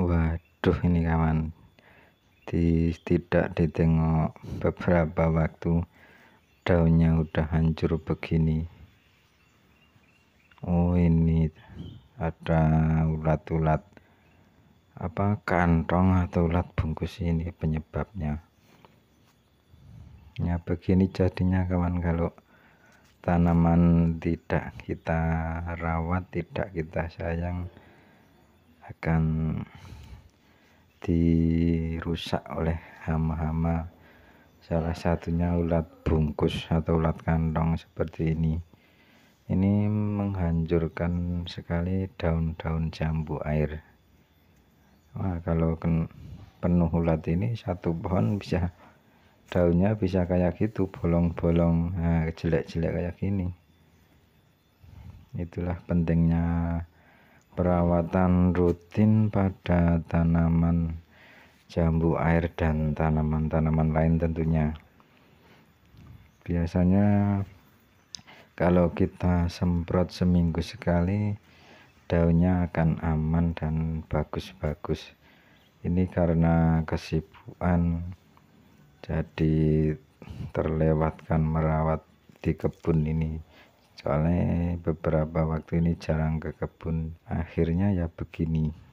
Waduh ini kawan di, Tidak ditengok beberapa waktu Daunnya udah hancur begini Oh ini ada ulat-ulat apa kantong atau ulat bungkus ini penyebabnya ya begini jadinya kawan kalau tanaman tidak kita rawat tidak kita sayang akan dirusak oleh hama-hama salah satunya ulat bungkus atau ulat kandong seperti ini ini menghancurkan sekali daun-daun jambu air Wah, kalau penuh ulat ini satu pohon bisa daunnya bisa kayak gitu bolong-bolong jelek nah, jelek-jelek kayak gini itulah pentingnya Perawatan rutin pada tanaman jambu air dan tanaman-tanaman lain tentunya. Biasanya kalau kita semprot seminggu sekali daunnya akan aman dan bagus-bagus. Ini karena kesibukan jadi terlewatkan merawat di kebun ini soalnya beberapa waktu ini jarang ke kebun akhirnya ya begini